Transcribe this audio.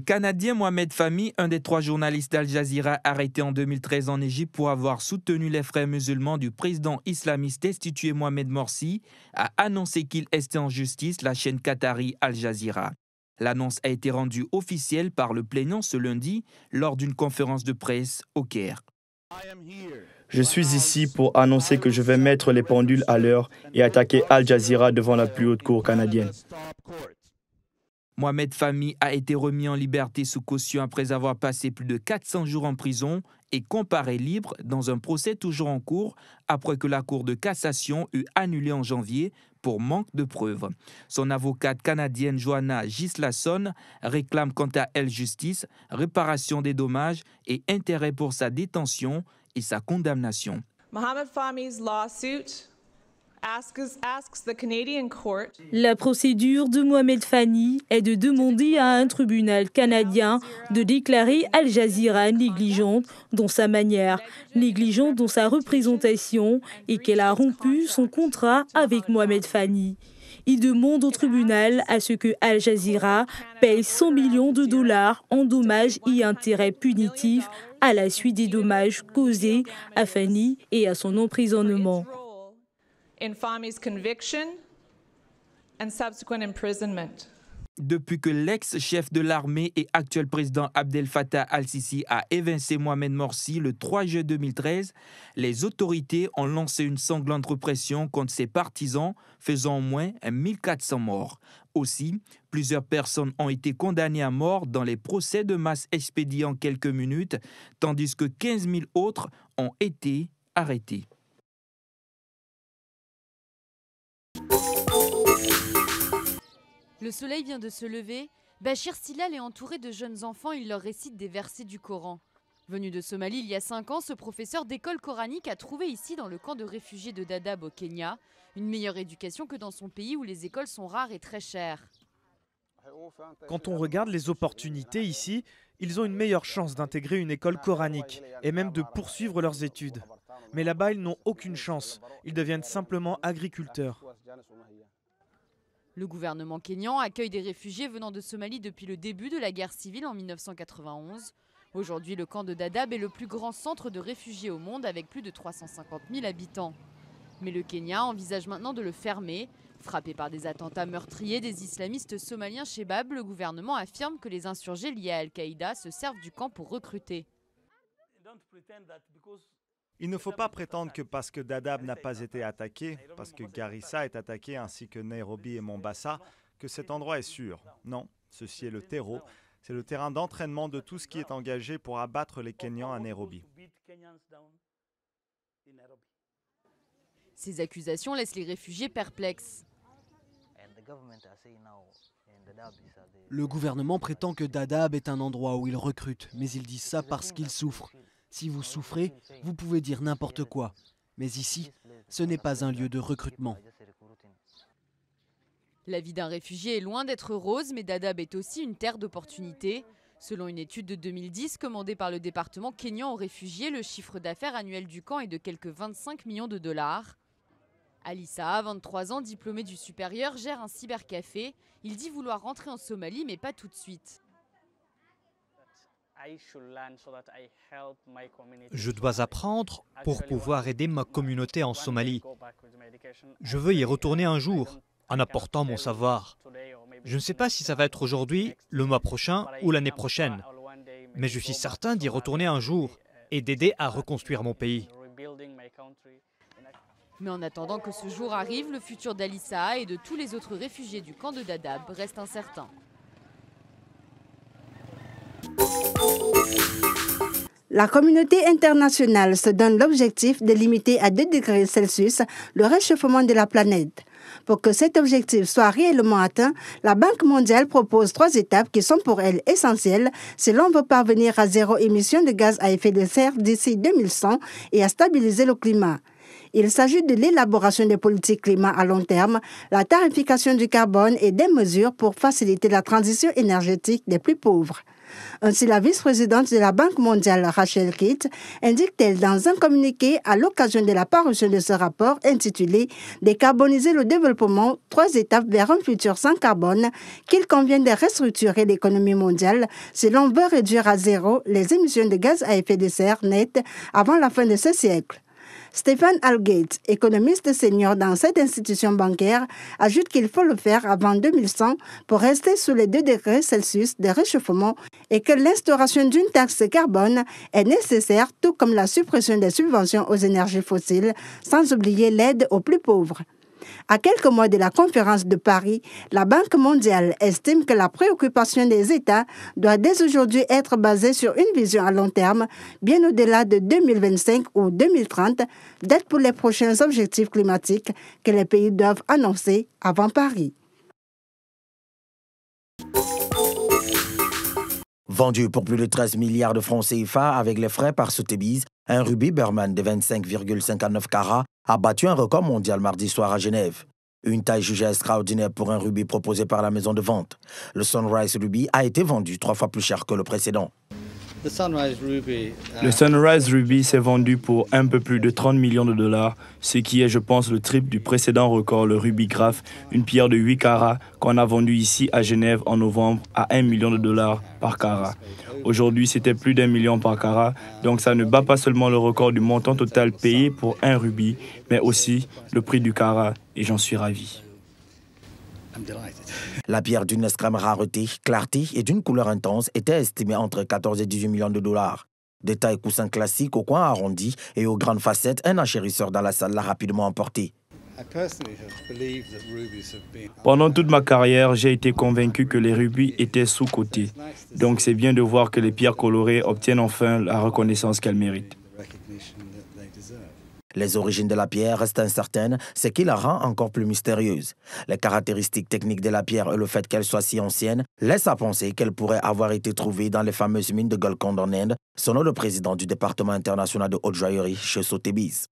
Le Canadien Mohamed Fahmy, un des trois journalistes d'Al Jazeera arrêté en 2013 en Égypte pour avoir soutenu les frères musulmans du président islamiste destitué Mohamed Morsi, a annoncé qu'il était en justice la chaîne qatari Al Jazeera. L'annonce a été rendue officielle par le plaignant ce lundi lors d'une conférence de presse au Caire. Je suis ici pour annoncer que je vais mettre les pendules à l'heure et attaquer Al Jazeera devant la plus haute cour canadienne. Mohamed Fahmy a été remis en liberté sous caution après avoir passé plus de 400 jours en prison et comparé libre dans un procès toujours en cours après que la Cour de cassation eut annulé en janvier pour manque de preuves. Son avocate canadienne Joanna Gislason réclame quant à elle justice, réparation des dommages et intérêt pour sa détention et sa condamnation. La procédure de Mohamed Fani est de demander à un tribunal canadien de déclarer Al Jazeera négligente dans sa manière, négligente dans sa représentation et qu'elle a rompu son contrat avec Mohamed Fani. Il demande au tribunal à ce que Al Jazeera paye 100 millions de dollars en dommages et intérêts punitifs à la suite des dommages causés à Fani et à son emprisonnement. Depuis que l'ex-chef de l'armée et actuel président Abdel Fattah al-Sisi a évincé Mohamed Morsi le 3 juillet 2013, les autorités ont lancé une sanglante répression contre ses partisans, faisant au moins 1400 morts. Aussi, plusieurs personnes ont été condamnées à mort dans les procès de masse expédiés en quelques minutes, tandis que 15 000 autres ont été arrêtées. Le soleil vient de se lever. Bachir Silal est entouré de jeunes enfants. Il leur récite des versets du Coran. Venu de Somalie il y a 5 ans, ce professeur d'école coranique a trouvé ici, dans le camp de réfugiés de Dadaab au Kenya, une meilleure éducation que dans son pays où les écoles sont rares et très chères. Quand on regarde les opportunités ici, ils ont une meilleure chance d'intégrer une école coranique et même de poursuivre leurs études. Mais là-bas, ils n'ont aucune chance. Ils deviennent simplement agriculteurs. Le gouvernement kényan accueille des réfugiés venant de Somalie depuis le début de la guerre civile en 1991. Aujourd'hui, le camp de Dadaab est le plus grand centre de réfugiés au monde avec plus de 350 000 habitants. Mais le Kenya envisage maintenant de le fermer. Frappé par des attentats meurtriers des islamistes somaliens Shebab, le gouvernement affirme que les insurgés liés à Al-Qaïda se servent du camp pour recruter. Il ne faut pas prétendre que parce que Dadaab n'a pas été attaqué, parce que Garissa est attaqué ainsi que Nairobi et Mombasa, que cet endroit est sûr. Non, ceci est le terreau, c'est le terrain d'entraînement de tout ce qui est engagé pour abattre les Kenyans à Nairobi. Ces accusations laissent les réfugiés perplexes. Le gouvernement prétend que Dadaab est un endroit où ils recrutent, mais ils disent ça parce qu'ils souffrent. Si vous souffrez, vous pouvez dire n'importe quoi. Mais ici, ce n'est pas un lieu de recrutement. La vie d'un réfugié est loin d'être rose, mais Dadaab est aussi une terre d'opportunités. Selon une étude de 2010 commandée par le département kényan aux réfugiés, le chiffre d'affaires annuel du camp est de quelques 25 millions de dollars. Alissa, 23 ans, diplômée du supérieur, gère un cybercafé. Il dit vouloir rentrer en Somalie, mais pas tout de suite. Je dois apprendre pour pouvoir aider ma communauté en Somalie. Je veux y retourner un jour en apportant mon savoir. Je ne sais pas si ça va être aujourd'hui, le mois prochain ou l'année prochaine, mais je suis certain d'y retourner un jour uh, et d'aider à uh, reconstruire mon pays. Mais en attendant que ce jour arrive, le futur d'Alissa et de tous les autres réfugiés du camp de Dadaab reste incertain. La communauté internationale se donne l'objectif de limiter à 2 degrés Celsius le réchauffement de la planète. Pour que cet objectif soit réellement atteint, la Banque mondiale propose trois étapes qui sont pour elle essentielles si l'on veut parvenir à zéro émission de gaz à effet de serre d'ici 2100 et à stabiliser le climat. Il s'agit de l'élaboration des politiques climat à long terme, la tarification du carbone et des mesures pour faciliter la transition énergétique des plus pauvres. Ainsi, la vice-présidente de la Banque mondiale, Rachel Kitt, indique-t-elle dans un communiqué à l'occasion de la parution de ce rapport intitulé Décarboniser le développement, trois étapes vers un futur sans carbone, qu'il convient de restructurer l'économie mondiale si l'on veut réduire à zéro les émissions de gaz à effet de serre nettes avant la fin de ce siècle. Stéphane Algate, économiste senior dans cette institution bancaire, ajoute qu'il faut le faire avant 2100 pour rester sous les 2 degrés Celsius de réchauffement et que l'instauration d'une taxe carbone est nécessaire tout comme la suppression des subventions aux énergies fossiles, sans oublier l'aide aux plus pauvres. À quelques mois de la conférence de Paris, la Banque mondiale estime que la préoccupation des États doit dès aujourd'hui être basée sur une vision à long terme, bien au-delà de 2025 ou 2030, d'être pour les prochains objectifs climatiques que les pays doivent annoncer avant Paris. Vendu pour plus de 13 milliards de francs CFA avec les frais par Sotheby's, un rubis Berman de 25,59 carats a battu un record mondial mardi soir à Genève. Une taille jugée extraordinaire pour un rubis proposé par la maison de vente. Le Sunrise Ruby a été vendu trois fois plus cher que le précédent. Euh, le Sunrise Ruby s'est vendu pour un peu plus de 30 millions de dollars, ce qui est, je pense, le triple du précédent record, le Ruby Graph, une pierre de 8 carats qu'on a vendue ici à Genève en novembre à 1 million de dollars par carat. Aujourd'hui, c'était plus d'un million par carat, donc ça ne bat pas seulement le record du montant total payé pour un rubis, mais aussi le prix du carat, et j'en suis ravi. La pierre d'une extrême rareté, clarté et d'une couleur intense était estimée entre 14 et 18 millions de dollars. De taille coussin classique au coin arrondi et aux grandes facettes, un enchérisseur dans la salle l'a rapidement emporté. Pendant toute ma carrière, j'ai été convaincu que les rubis étaient sous-cotés. Donc c'est bien de voir que les pierres colorées obtiennent enfin la reconnaissance qu'elles méritent. Les origines de la pierre restent incertaines, ce qui la rend encore plus mystérieuse. Les caractéristiques techniques de la pierre et le fait qu'elle soit si ancienne laissent à penser qu'elle pourrait avoir été trouvée dans les fameuses mines de Golconda en Inde, selon le président du département international de haute joaillerie chez Sotheby's.